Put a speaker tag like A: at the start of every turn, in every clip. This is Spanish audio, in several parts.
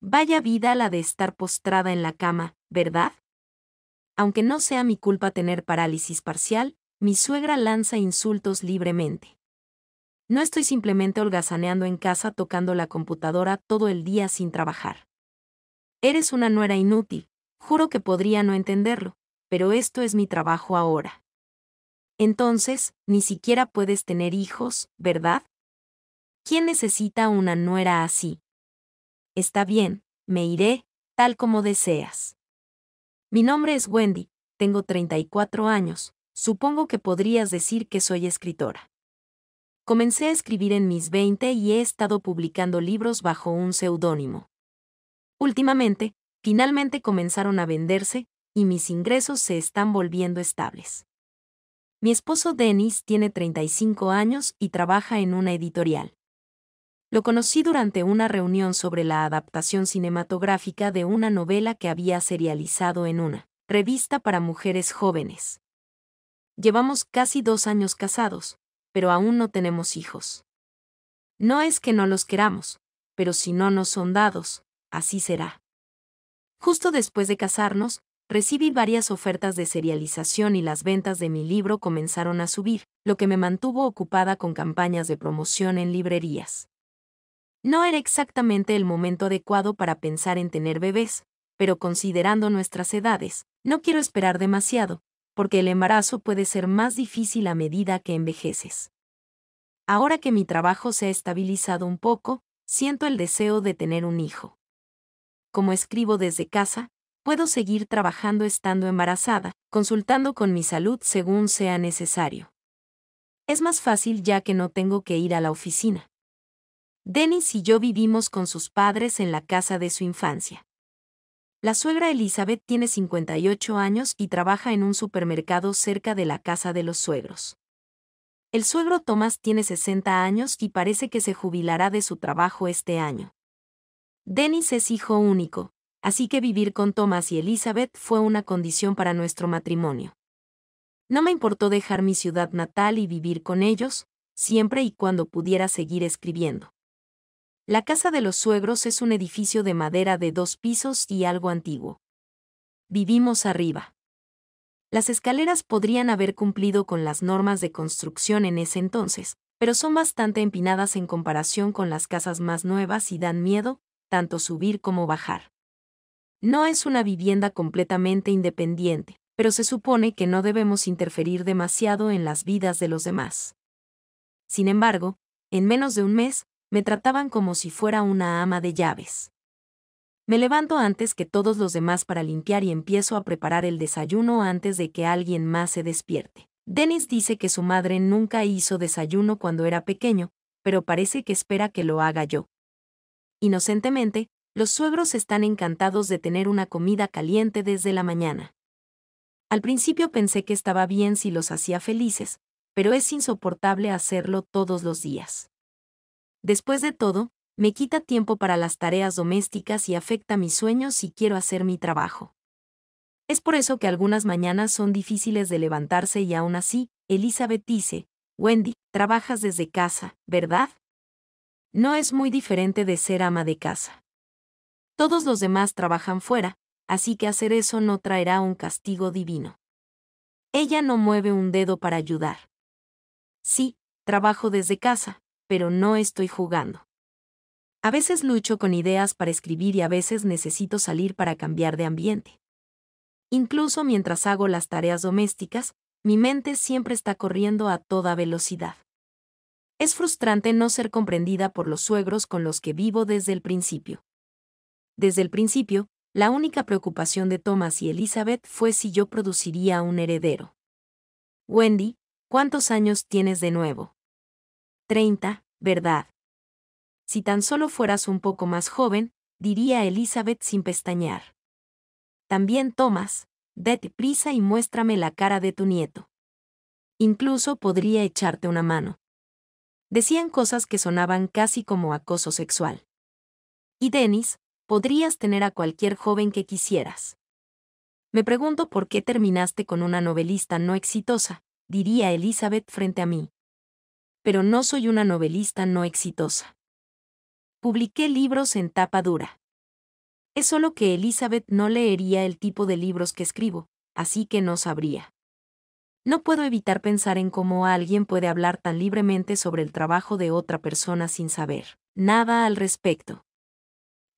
A: Vaya vida la de estar postrada en la cama, ¿verdad? Aunque no sea mi culpa tener parálisis parcial, mi suegra lanza insultos libremente. No estoy simplemente holgazaneando en casa tocando la computadora todo el día sin trabajar. Eres una nuera inútil, juro que podría no entenderlo, pero esto es mi trabajo ahora. Entonces, ni siquiera puedes tener hijos, ¿verdad? ¿Quién necesita una nuera así? Está bien, me iré, tal como deseas. Mi nombre es Wendy, tengo 34 años, supongo que podrías decir que soy escritora. Comencé a escribir en mis 20 y he estado publicando libros bajo un seudónimo. Últimamente, finalmente comenzaron a venderse, y mis ingresos se están volviendo estables. Mi esposo Dennis tiene 35 años y trabaja en una editorial. Lo conocí durante una reunión sobre la adaptación cinematográfica de una novela que había serializado en una revista para mujeres jóvenes. Llevamos casi dos años casados, pero aún no tenemos hijos. No es que no los queramos, pero si no nos son dados, así será. Justo después de casarnos, recibí varias ofertas de serialización y las ventas de mi libro comenzaron a subir, lo que me mantuvo ocupada con campañas de promoción en librerías. No era exactamente el momento adecuado para pensar en tener bebés, pero considerando nuestras edades, no quiero esperar demasiado, porque el embarazo puede ser más difícil a medida que envejeces. Ahora que mi trabajo se ha estabilizado un poco, siento el deseo de tener un hijo. Como escribo desde casa, puedo seguir trabajando estando embarazada, consultando con mi salud según sea necesario. Es más fácil ya que no tengo que ir a la oficina. Dennis y yo vivimos con sus padres en la casa de su infancia. La suegra Elizabeth tiene 58 años y trabaja en un supermercado cerca de la casa de los suegros. El suegro Thomas tiene 60 años y parece que se jubilará de su trabajo este año. Dennis es hijo único, así que vivir con Thomas y Elizabeth fue una condición para nuestro matrimonio. No me importó dejar mi ciudad natal y vivir con ellos, siempre y cuando pudiera seguir escribiendo. La casa de los suegros es un edificio de madera de dos pisos y algo antiguo. Vivimos arriba. Las escaleras podrían haber cumplido con las normas de construcción en ese entonces, pero son bastante empinadas en comparación con las casas más nuevas y dan miedo, tanto subir como bajar. No es una vivienda completamente independiente, pero se supone que no debemos interferir demasiado en las vidas de los demás. Sin embargo, en menos de un mes, me trataban como si fuera una ama de llaves. Me levanto antes que todos los demás para limpiar y empiezo a preparar el desayuno antes de que alguien más se despierte. Dennis dice que su madre nunca hizo desayuno cuando era pequeño, pero parece que espera que lo haga yo. Inocentemente, los suegros están encantados de tener una comida caliente desde la mañana. Al principio pensé que estaba bien si los hacía felices, pero es insoportable hacerlo todos los días. Después de todo, me quita tiempo para las tareas domésticas y afecta mis sueños si quiero hacer mi trabajo. Es por eso que algunas mañanas son difíciles de levantarse y aún así, Elizabeth dice, Wendy, trabajas desde casa, ¿verdad? No es muy diferente de ser ama de casa. Todos los demás trabajan fuera, así que hacer eso no traerá un castigo divino. Ella no mueve un dedo para ayudar. Sí, trabajo desde casa, pero no estoy jugando. A veces lucho con ideas para escribir y a veces necesito salir para cambiar de ambiente. Incluso mientras hago las tareas domésticas, mi mente siempre está corriendo a toda velocidad. Es frustrante no ser comprendida por los suegros con los que vivo desde el principio. Desde el principio, la única preocupación de Thomas y Elizabeth fue si yo produciría un heredero. Wendy, ¿cuántos años tienes de nuevo? 30, ¿verdad? Si tan solo fueras un poco más joven, diría Elizabeth sin pestañear. También Thomas, date prisa y muéstrame la cara de tu nieto. Incluso podría echarte una mano. Decían cosas que sonaban casi como acoso sexual. Y Dennis, podrías tener a cualquier joven que quisieras. Me pregunto por qué terminaste con una novelista no exitosa, diría Elizabeth frente a mí pero no soy una novelista no exitosa. Publiqué libros en tapa dura. Es solo que Elizabeth no leería el tipo de libros que escribo, así que no sabría. No puedo evitar pensar en cómo alguien puede hablar tan libremente sobre el trabajo de otra persona sin saber nada al respecto.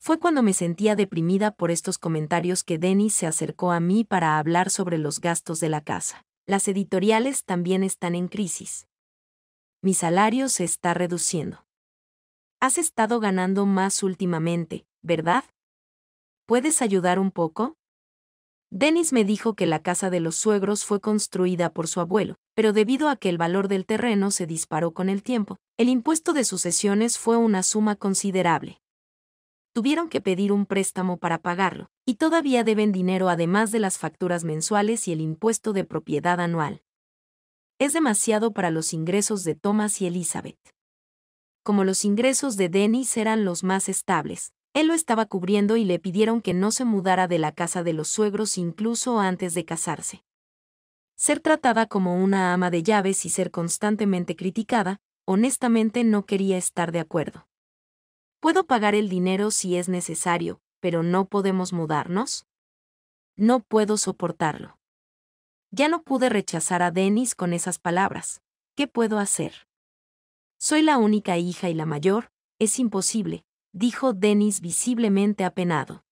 A: Fue cuando me sentía deprimida por estos comentarios que Denis se acercó a mí para hablar sobre los gastos de la casa. Las editoriales también están en crisis. Mi salario se está reduciendo. Has estado ganando más últimamente, ¿verdad? ¿Puedes ayudar un poco? Dennis me dijo que la casa de los suegros fue construida por su abuelo, pero debido a que el valor del terreno se disparó con el tiempo, el impuesto de sucesiones fue una suma considerable. Tuvieron que pedir un préstamo para pagarlo, y todavía deben dinero además de las facturas mensuales y el impuesto de propiedad anual es demasiado para los ingresos de Thomas y Elizabeth. Como los ingresos de Dennis eran los más estables, él lo estaba cubriendo y le pidieron que no se mudara de la casa de los suegros incluso antes de casarse. Ser tratada como una ama de llaves y ser constantemente criticada, honestamente no quería estar de acuerdo. Puedo pagar el dinero si es necesario, pero no podemos mudarnos. No puedo soportarlo. Ya no pude rechazar a Denis con esas palabras. ¿Qué puedo hacer? Soy la única hija y la mayor, es imposible, dijo Denis visiblemente apenado.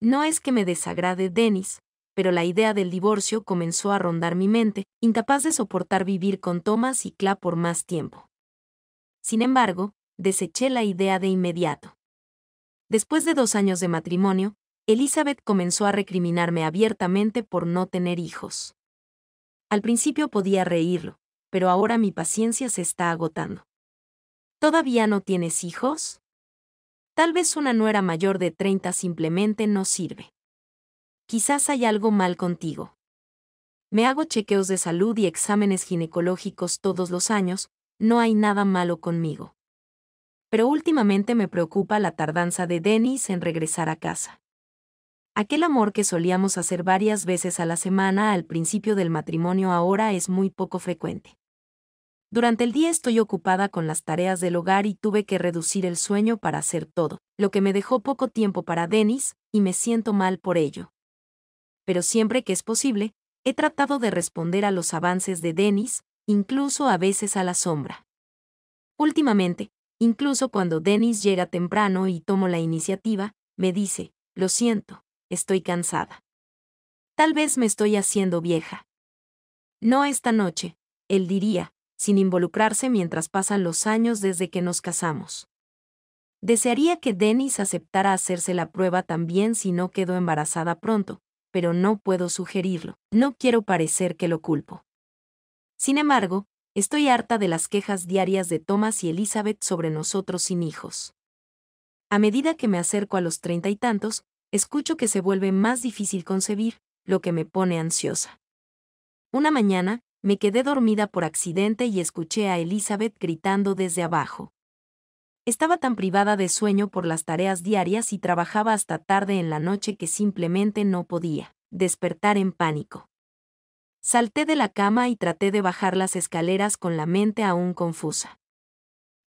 A: No es que me desagrade Denis, pero la idea del divorcio comenzó a rondar mi mente, incapaz de soportar vivir con Thomas y Cla por más tiempo. Sin embargo, deseché la idea de inmediato. Después de dos años de matrimonio, Elizabeth comenzó a recriminarme abiertamente por no tener hijos. Al principio podía reírlo, pero ahora mi paciencia se está agotando. ¿Todavía no tienes hijos? Tal vez una nuera mayor de 30 simplemente no sirve. Quizás hay algo mal contigo. Me hago chequeos de salud y exámenes ginecológicos todos los años, no hay nada malo conmigo. Pero últimamente me preocupa la tardanza de Dennis en regresar a casa. Aquel amor que solíamos hacer varias veces a la semana al principio del matrimonio ahora es muy poco frecuente. Durante el día estoy ocupada con las tareas del hogar y tuve que reducir el sueño para hacer todo, lo que me dejó poco tiempo para Denis, y me siento mal por ello. Pero siempre que es posible, he tratado de responder a los avances de Denis, incluso a veces a la sombra. Últimamente, incluso cuando Denis llega temprano y tomo la iniciativa, me dice, lo siento, estoy cansada. Tal vez me estoy haciendo vieja. No esta noche, él diría, sin involucrarse mientras pasan los años desde que nos casamos. Desearía que Dennis aceptara hacerse la prueba también si no quedó embarazada pronto, pero no puedo sugerirlo. No quiero parecer que lo culpo. Sin embargo, estoy harta de las quejas diarias de Thomas y Elizabeth sobre nosotros sin hijos. A medida que me acerco a los treinta y tantos, escucho que se vuelve más difícil concebir, lo que me pone ansiosa. Una mañana, me quedé dormida por accidente y escuché a Elizabeth gritando desde abajo. Estaba tan privada de sueño por las tareas diarias y trabajaba hasta tarde en la noche que simplemente no podía despertar en pánico. Salté de la cama y traté de bajar las escaleras con la mente aún confusa.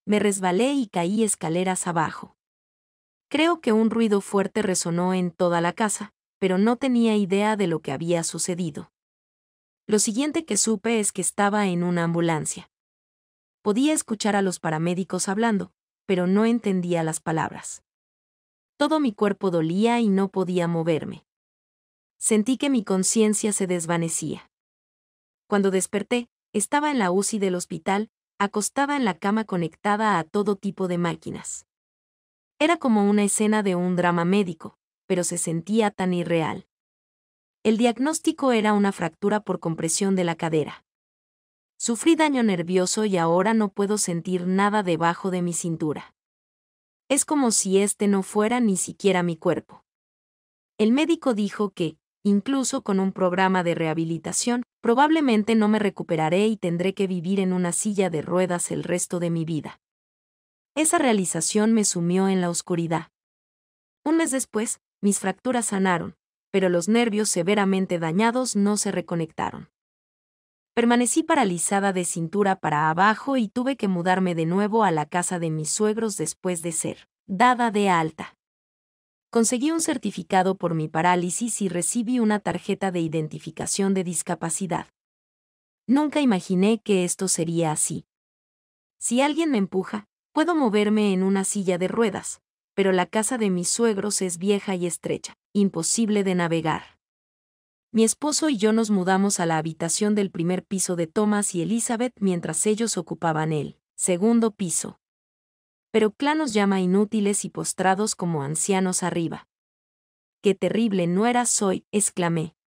A: Me resbalé y caí escaleras abajo. Creo que un ruido fuerte resonó en toda la casa, pero no tenía idea de lo que había sucedido. Lo siguiente que supe es que estaba en una ambulancia. Podía escuchar a los paramédicos hablando, pero no entendía las palabras. Todo mi cuerpo dolía y no podía moverme. Sentí que mi conciencia se desvanecía. Cuando desperté, estaba en la UCI del hospital, acostada en la cama conectada a todo tipo de máquinas. Era como una escena de un drama médico, pero se sentía tan irreal. El diagnóstico era una fractura por compresión de la cadera. Sufrí daño nervioso y ahora no puedo sentir nada debajo de mi cintura. Es como si este no fuera ni siquiera mi cuerpo. El médico dijo que, incluso con un programa de rehabilitación, probablemente no me recuperaré y tendré que vivir en una silla de ruedas el resto de mi vida. Esa realización me sumió en la oscuridad. Un mes después, mis fracturas sanaron, pero los nervios severamente dañados no se reconectaron. Permanecí paralizada de cintura para abajo y tuve que mudarme de nuevo a la casa de mis suegros después de ser dada de alta. Conseguí un certificado por mi parálisis y recibí una tarjeta de identificación de discapacidad. Nunca imaginé que esto sería así. Si alguien me empuja, Puedo moverme en una silla de ruedas, pero la casa de mis suegros es vieja y estrecha, imposible de navegar. Mi esposo y yo nos mudamos a la habitación del primer piso de Thomas y Elizabeth mientras ellos ocupaban el segundo piso. Pero clan nos llama inútiles y postrados como ancianos arriba. ¡Qué terrible no era soy! exclamé.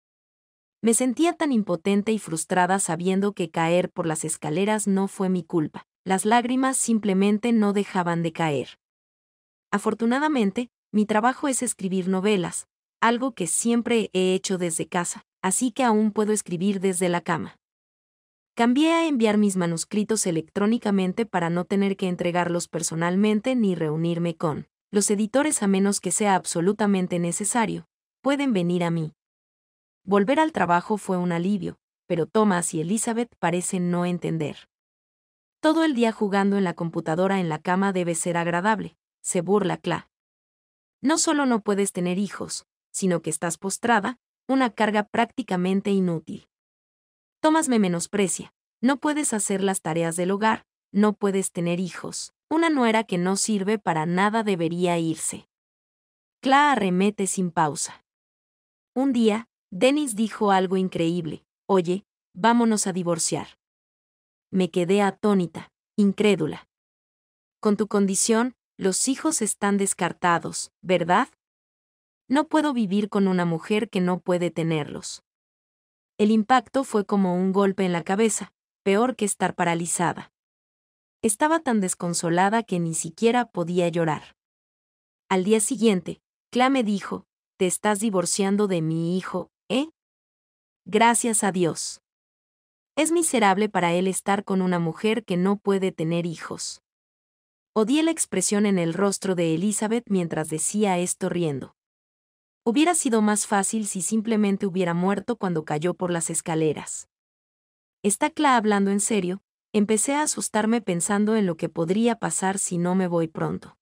A: Me sentía tan impotente y frustrada sabiendo que caer por las escaleras no fue mi culpa, las lágrimas simplemente no dejaban de caer. Afortunadamente, mi trabajo es escribir novelas, algo que siempre he hecho desde casa, así que aún puedo escribir desde la cama. Cambié a enviar mis manuscritos electrónicamente para no tener que entregarlos personalmente ni reunirme con los editores a menos que sea absolutamente necesario. Pueden venir a mí. Volver al trabajo fue un alivio, pero Thomas y Elizabeth parecen no entender. Todo el día jugando en la computadora en la cama debe ser agradable, se burla Cla. No solo no puedes tener hijos, sino que estás postrada, una carga prácticamente inútil. Tomás menosprecia, no puedes hacer las tareas del hogar, no puedes tener hijos, una nuera que no sirve para nada debería irse. Cla arremete sin pausa. Un día, Dennis dijo algo increíble, oye, vámonos a divorciar me quedé atónita, incrédula. Con tu condición, los hijos están descartados, ¿verdad? No puedo vivir con una mujer que no puede tenerlos. El impacto fue como un golpe en la cabeza, peor que estar paralizada. Estaba tan desconsolada que ni siquiera podía llorar. Al día siguiente, Cla me dijo, te estás divorciando de mi hijo, ¿eh? Gracias a Dios. Es miserable para él estar con una mujer que no puede tener hijos. Odié la expresión en el rostro de Elizabeth mientras decía esto riendo. Hubiera sido más fácil si simplemente hubiera muerto cuando cayó por las escaleras. Está Cla hablando en serio, empecé a asustarme pensando en lo que podría pasar si no me voy pronto.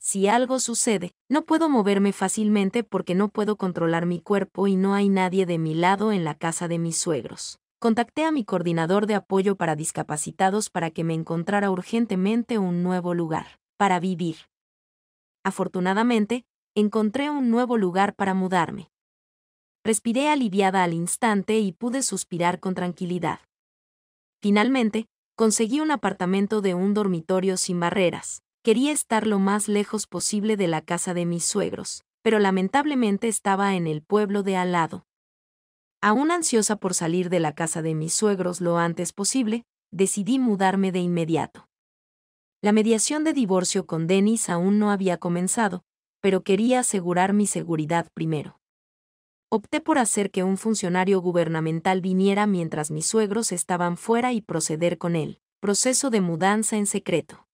A: Si algo sucede, no puedo moverme fácilmente porque no puedo controlar mi cuerpo y no hay nadie de mi lado en la casa de mis suegros contacté a mi coordinador de apoyo para discapacitados para que me encontrara urgentemente un nuevo lugar para vivir. Afortunadamente, encontré un nuevo lugar para mudarme. Respiré aliviada al instante y pude suspirar con tranquilidad. Finalmente, conseguí un apartamento de un dormitorio sin barreras. Quería estar lo más lejos posible de la casa de mis suegros, pero lamentablemente estaba en el pueblo de al lado. Aún ansiosa por salir de la casa de mis suegros lo antes posible, decidí mudarme de inmediato. La mediación de divorcio con Denis aún no había comenzado, pero quería asegurar mi seguridad primero. Opté por hacer que un funcionario gubernamental viniera mientras mis suegros estaban fuera y proceder con él. Proceso de mudanza en secreto.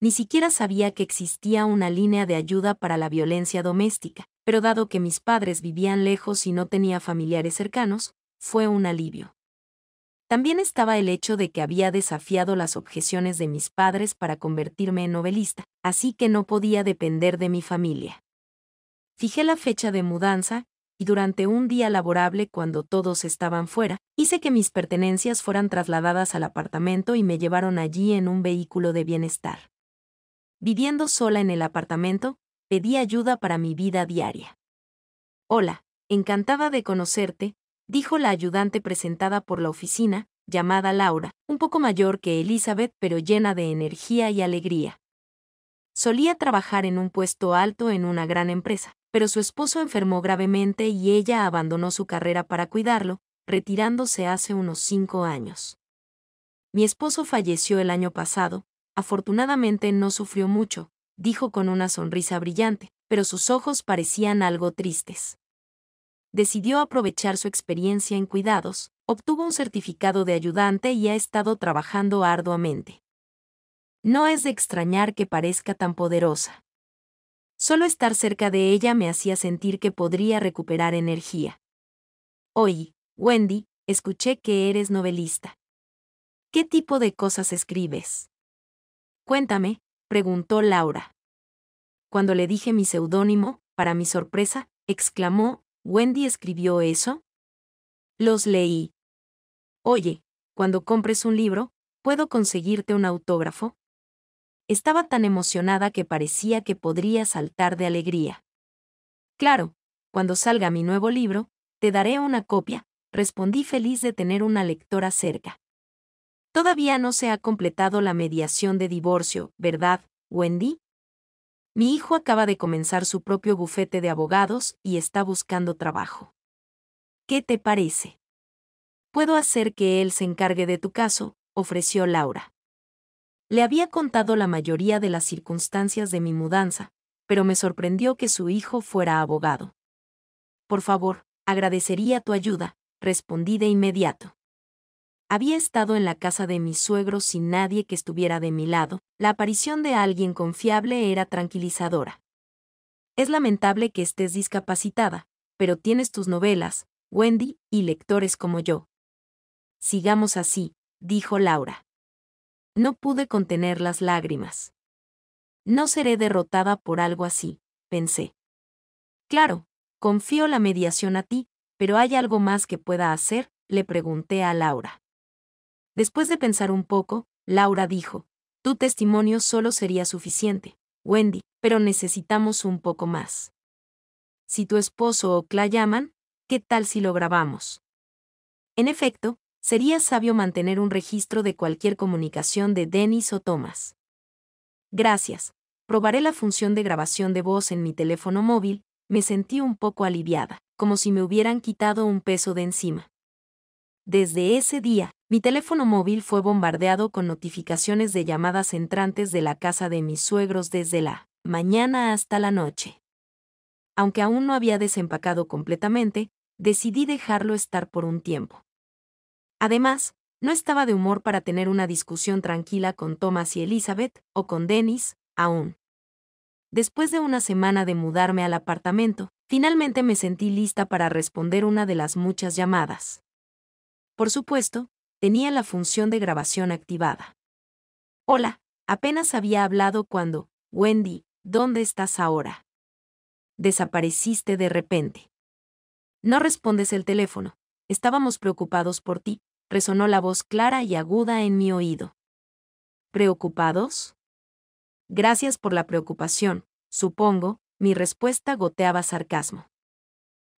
A: Ni siquiera sabía que existía una línea de ayuda para la violencia doméstica, pero dado que mis padres vivían lejos y no tenía familiares cercanos, fue un alivio. También estaba el hecho de que había desafiado las objeciones de mis padres para convertirme en novelista, así que no podía depender de mi familia. Fijé la fecha de mudanza, y durante un día laborable cuando todos estaban fuera, hice que mis pertenencias fueran trasladadas al apartamento y me llevaron allí en un vehículo de bienestar. Viviendo sola en el apartamento, pedí ayuda para mi vida diaria. Hola, encantada de conocerte, dijo la ayudante presentada por la oficina, llamada Laura, un poco mayor que Elizabeth pero llena de energía y alegría. Solía trabajar en un puesto alto en una gran empresa, pero su esposo enfermó gravemente y ella abandonó su carrera para cuidarlo, retirándose hace unos cinco años. Mi esposo falleció el año pasado, afortunadamente no sufrió mucho, dijo con una sonrisa brillante, pero sus ojos parecían algo tristes. Decidió aprovechar su experiencia en cuidados, obtuvo un certificado de ayudante y ha estado trabajando arduamente. No es de extrañar que parezca tan poderosa. Solo estar cerca de ella me hacía sentir que podría recuperar energía. Hoy, Wendy, escuché que eres novelista. ¿Qué tipo de cosas escribes? Cuéntame, preguntó Laura. Cuando le dije mi seudónimo, para mi sorpresa, exclamó, ¿Wendy escribió eso? Los leí. Oye, cuando compres un libro, ¿puedo conseguirte un autógrafo? Estaba tan emocionada que parecía que podría saltar de alegría. Claro, cuando salga mi nuevo libro, te daré una copia, respondí feliz de tener una lectora cerca. Todavía no se ha completado la mediación de divorcio, ¿verdad, Wendy? Mi hijo acaba de comenzar su propio bufete de abogados y está buscando trabajo. ¿Qué te parece? Puedo hacer que él se encargue de tu caso, ofreció Laura. Le había contado la mayoría de las circunstancias de mi mudanza, pero me sorprendió que su hijo fuera abogado. Por favor, agradecería tu ayuda, respondí de inmediato. Había estado en la casa de mi suegro sin nadie que estuviera de mi lado, la aparición de alguien confiable era tranquilizadora. Es lamentable que estés discapacitada, pero tienes tus novelas, Wendy, y lectores como yo. Sigamos así, dijo Laura. No pude contener las lágrimas. No seré derrotada por algo así, pensé. Claro, confío la mediación a ti, pero ¿hay algo más que pueda hacer? le pregunté a Laura. Después de pensar un poco, Laura dijo, Tu testimonio solo sería suficiente, Wendy, pero necesitamos un poco más. Si tu esposo o Cla llaman, ¿qué tal si lo grabamos? En efecto, sería sabio mantener un registro de cualquier comunicación de Dennis o Thomas. Gracias. Probaré la función de grabación de voz en mi teléfono móvil, me sentí un poco aliviada, como si me hubieran quitado un peso de encima. Desde ese día, mi teléfono móvil fue bombardeado con notificaciones de llamadas entrantes de la casa de mis suegros desde la mañana hasta la noche. Aunque aún no había desempacado completamente, decidí dejarlo estar por un tiempo. Además, no estaba de humor para tener una discusión tranquila con Thomas y Elizabeth, o con Dennis, aún. Después de una semana de mudarme al apartamento, finalmente me sentí lista para responder una de las muchas llamadas. Por supuesto, tenía la función de grabación activada. Hola, apenas había hablado cuando, Wendy, ¿dónde estás ahora? Desapareciste de repente. No respondes el teléfono. Estábamos preocupados por ti, resonó la voz clara y aguda en mi oído. ¿Preocupados? Gracias por la preocupación, supongo, mi respuesta goteaba sarcasmo.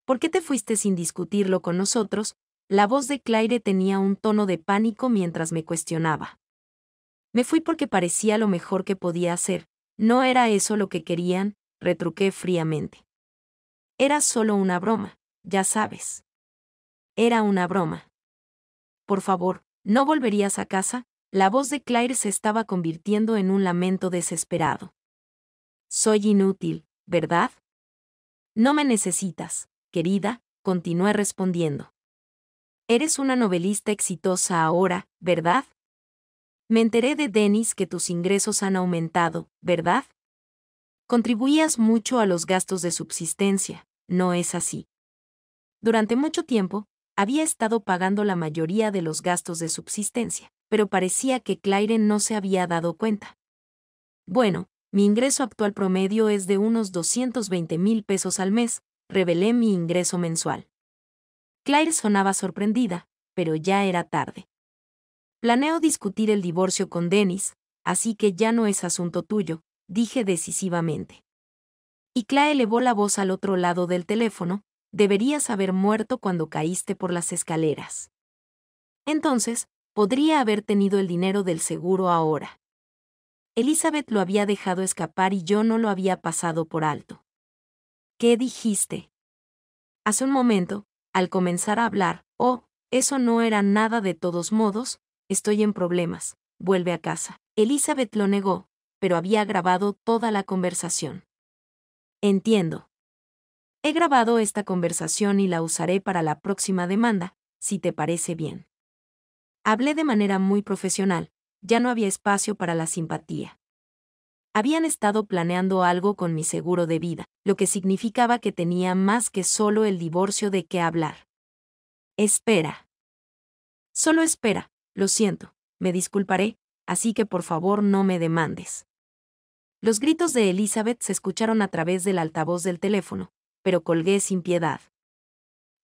A: ¿Por qué te fuiste sin discutirlo con nosotros? La voz de Claire tenía un tono de pánico mientras me cuestionaba. Me fui porque parecía lo mejor que podía hacer, no era eso lo que querían, retruqué fríamente. Era solo una broma, ya sabes. Era una broma. Por favor, ¿no volverías a casa? La voz de Claire se estaba convirtiendo en un lamento desesperado. Soy inútil, ¿verdad? No me necesitas, querida, continué respondiendo. Eres una novelista exitosa ahora, ¿verdad? Me enteré de Dennis que tus ingresos han aumentado, ¿verdad? Contribuías mucho a los gastos de subsistencia, no es así. Durante mucho tiempo, había estado pagando la mayoría de los gastos de subsistencia, pero parecía que Claire no se había dado cuenta. Bueno, mi ingreso actual promedio es de unos 220 mil pesos al mes, revelé mi ingreso mensual. Claire sonaba sorprendida, pero ya era tarde. Planeo discutir el divorcio con Dennis, así que ya no es asunto tuyo, dije decisivamente. Y Claire elevó la voz al otro lado del teléfono, deberías haber muerto cuando caíste por las escaleras. Entonces, podría haber tenido el dinero del seguro ahora. Elizabeth lo había dejado escapar y yo no lo había pasado por alto. ¿Qué dijiste? Hace un momento, al comenzar a hablar, oh, eso no era nada de todos modos, estoy en problemas, vuelve a casa. Elizabeth lo negó, pero había grabado toda la conversación. Entiendo. He grabado esta conversación y la usaré para la próxima demanda, si te parece bien. Hablé de manera muy profesional, ya no había espacio para la simpatía. Habían estado planeando algo con mi seguro de vida, lo que significaba que tenía más que solo el divorcio de qué hablar. Espera. Solo espera, lo siento, me disculparé, así que por favor no me demandes. Los gritos de Elizabeth se escucharon a través del altavoz del teléfono, pero colgué sin piedad.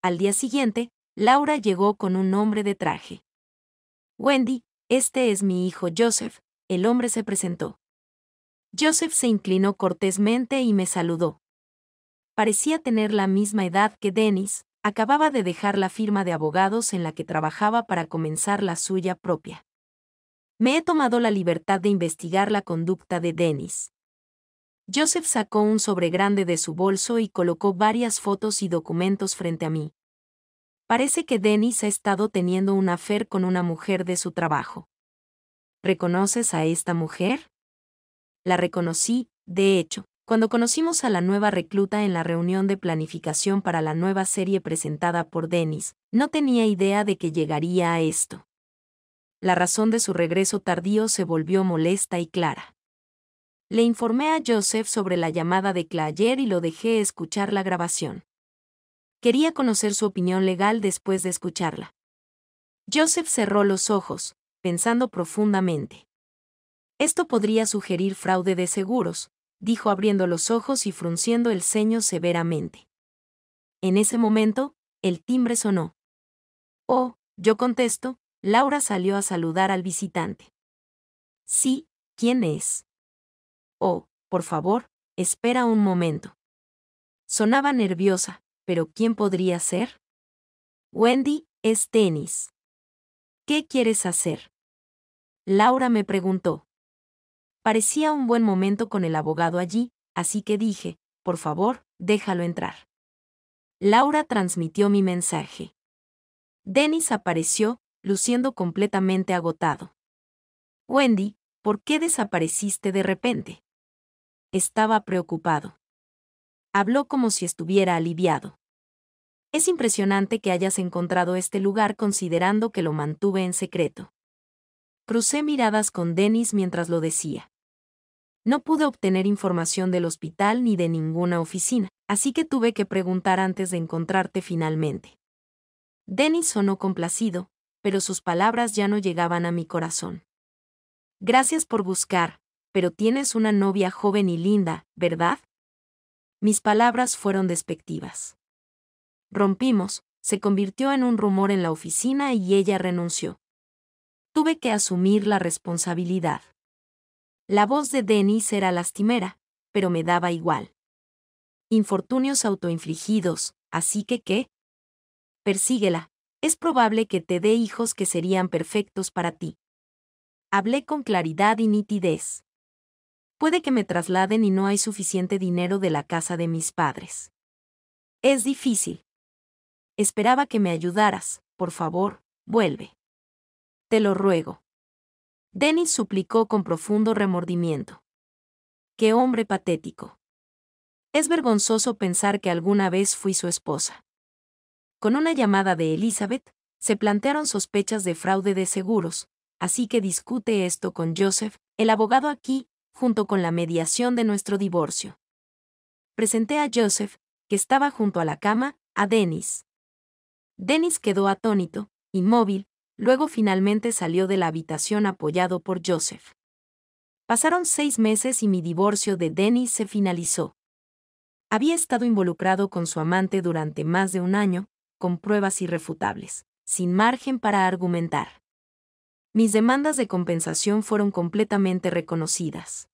A: Al día siguiente, Laura llegó con un hombre de traje. Wendy, este es mi hijo Joseph, el hombre se presentó. Joseph se inclinó cortésmente y me saludó. Parecía tener la misma edad que Dennis, acababa de dejar la firma de abogados en la que trabajaba para comenzar la suya propia. Me he tomado la libertad de investigar la conducta de Dennis. Joseph sacó un sobre grande de su bolso y colocó varias fotos y documentos frente a mí. Parece que Dennis ha estado teniendo un afer con una mujer de su trabajo. ¿Reconoces a esta mujer? la reconocí, de hecho, cuando conocimos a la nueva recluta en la reunión de planificación para la nueva serie presentada por Dennis, no tenía idea de que llegaría a esto. La razón de su regreso tardío se volvió molesta y clara. Le informé a Joseph sobre la llamada de Clayer y lo dejé escuchar la grabación. Quería conocer su opinión legal después de escucharla. Joseph cerró los ojos, pensando profundamente. Esto podría sugerir fraude de seguros, dijo abriendo los ojos y frunciendo el ceño severamente. En ese momento, el timbre sonó. Oh, yo contesto, Laura salió a saludar al visitante. Sí, ¿quién es? Oh, por favor, espera un momento. Sonaba nerviosa, pero ¿quién podría ser? Wendy, es tenis. ¿Qué quieres hacer? Laura me preguntó. Parecía un buen momento con el abogado allí, así que dije, por favor, déjalo entrar. Laura transmitió mi mensaje. Dennis apareció, luciendo completamente agotado. Wendy, ¿por qué desapareciste de repente? Estaba preocupado. Habló como si estuviera aliviado. Es impresionante que hayas encontrado este lugar considerando que lo mantuve en secreto. Crucé miradas con Dennis mientras lo decía. No pude obtener información del hospital ni de ninguna oficina, así que tuve que preguntar antes de encontrarte finalmente. Dennis sonó complacido, pero sus palabras ya no llegaban a mi corazón. Gracias por buscar, pero tienes una novia joven y linda, ¿verdad? Mis palabras fueron despectivas. Rompimos, se convirtió en un rumor en la oficina y ella renunció. Tuve que asumir la responsabilidad. La voz de Denis era lastimera, pero me daba igual. Infortunios autoinfligidos, así que qué? Persíguela. Es probable que te dé hijos que serían perfectos para ti. Hablé con claridad y nitidez. Puede que me trasladen y no hay suficiente dinero de la casa de mis padres. Es difícil. Esperaba que me ayudaras, por favor, vuelve. Te lo ruego. Denis suplicó con profundo remordimiento. ¡Qué hombre patético! Es vergonzoso pensar que alguna vez fui su esposa. Con una llamada de Elizabeth, se plantearon sospechas de fraude de seguros, así que discute esto con Joseph, el abogado aquí, junto con la mediación de nuestro divorcio. Presenté a Joseph, que estaba junto a la cama, a Dennis. Dennis quedó atónito, inmóvil, Luego finalmente salió de la habitación apoyado por Joseph. Pasaron seis meses y mi divorcio de Dennis se finalizó. Había estado involucrado con su amante durante más de un año, con pruebas irrefutables, sin margen para argumentar. Mis demandas de compensación fueron completamente reconocidas.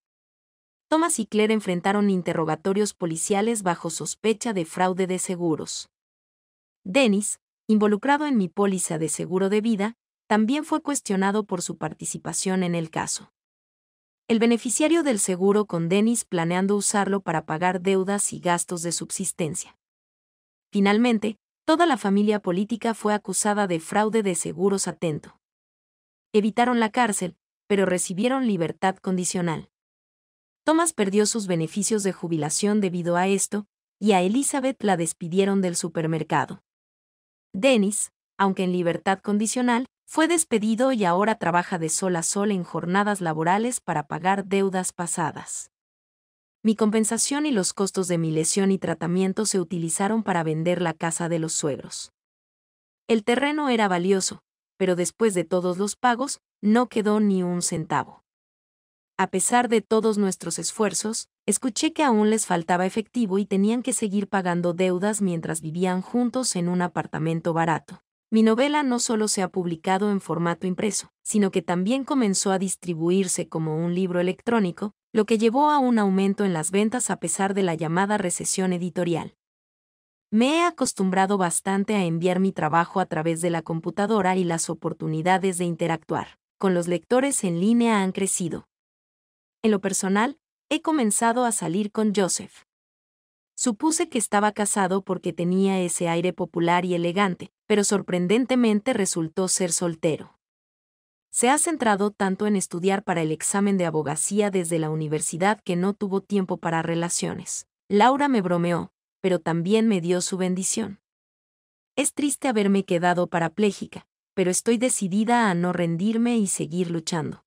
A: Thomas y Claire enfrentaron interrogatorios policiales bajo sospecha de fraude de seguros. Dennis, involucrado en mi póliza de seguro de vida, también fue cuestionado por su participación en el caso. El beneficiario del seguro con Dennis planeando usarlo para pagar deudas y gastos de subsistencia. Finalmente, toda la familia política fue acusada de fraude de seguros atento. Evitaron la cárcel, pero recibieron libertad condicional. Thomas perdió sus beneficios de jubilación debido a esto, y a Elizabeth la despidieron del supermercado. Dennis, aunque en libertad condicional, fue despedido y ahora trabaja de sol a sol en jornadas laborales para pagar deudas pasadas. Mi compensación y los costos de mi lesión y tratamiento se utilizaron para vender la casa de los suegros. El terreno era valioso, pero después de todos los pagos, no quedó ni un centavo a pesar de todos nuestros esfuerzos, escuché que aún les faltaba efectivo y tenían que seguir pagando deudas mientras vivían juntos en un apartamento barato. Mi novela no solo se ha publicado en formato impreso, sino que también comenzó a distribuirse como un libro electrónico, lo que llevó a un aumento en las ventas a pesar de la llamada recesión editorial. Me he acostumbrado bastante a enviar mi trabajo a través de la computadora y las oportunidades de interactuar con los lectores en línea han crecido. En lo personal, he comenzado a salir con Joseph. Supuse que estaba casado porque tenía ese aire popular y elegante, pero sorprendentemente resultó ser soltero. Se ha centrado tanto en estudiar para el examen de abogacía desde la universidad que no tuvo tiempo para relaciones. Laura me bromeó, pero también me dio su bendición. Es triste haberme quedado parapléjica, pero estoy decidida a no rendirme y seguir luchando.